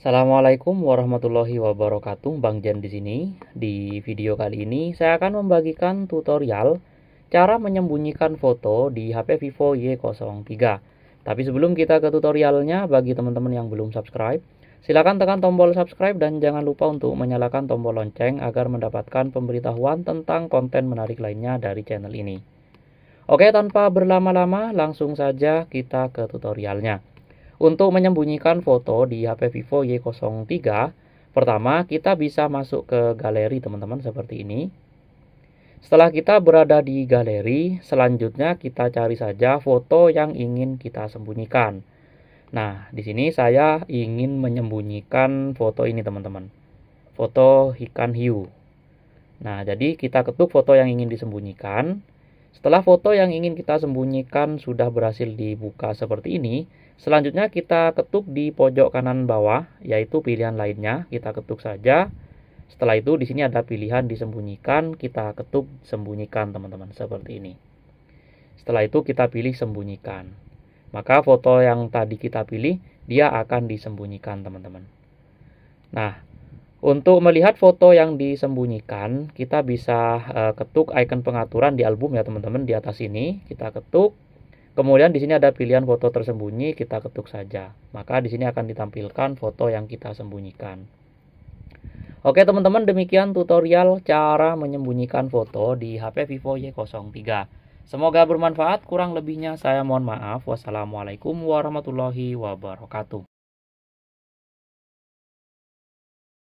Assalamualaikum warahmatullahi wabarakatuh. Bang Jan di sini. Di video kali ini saya akan membagikan tutorial cara menyembunyikan foto di HP Vivo Y03. Tapi sebelum kita ke tutorialnya, bagi teman-teman yang belum subscribe, silakan tekan tombol subscribe dan jangan lupa untuk menyalakan tombol lonceng agar mendapatkan pemberitahuan tentang konten menarik lainnya dari channel ini. Oke, tanpa berlama-lama, langsung saja kita ke tutorialnya. Untuk menyembunyikan foto di HP Vivo Y03, pertama kita bisa masuk ke galeri teman-teman seperti ini. Setelah kita berada di galeri, selanjutnya kita cari saja foto yang ingin kita sembunyikan. Nah, di sini saya ingin menyembunyikan foto ini teman-teman. Foto ikan hiu. Nah, jadi kita ketuk foto yang ingin disembunyikan. Setelah foto yang ingin kita sembunyikan sudah berhasil dibuka seperti ini, selanjutnya kita ketuk di pojok kanan bawah, yaitu pilihan lainnya, kita ketuk saja. Setelah itu di sini ada pilihan disembunyikan, kita ketuk sembunyikan teman-teman, seperti ini. Setelah itu kita pilih sembunyikan. Maka foto yang tadi kita pilih, dia akan disembunyikan teman-teman. Nah, untuk melihat foto yang disembunyikan, kita bisa uh, ketuk icon pengaturan di album ya teman-teman di atas ini. Kita ketuk. Kemudian di sini ada pilihan foto tersembunyi, kita ketuk saja. Maka di sini akan ditampilkan foto yang kita sembunyikan. Oke teman-teman, demikian tutorial cara menyembunyikan foto di HP Vivo Y03. Semoga bermanfaat, kurang lebihnya saya mohon maaf. Wassalamualaikum warahmatullahi wabarakatuh.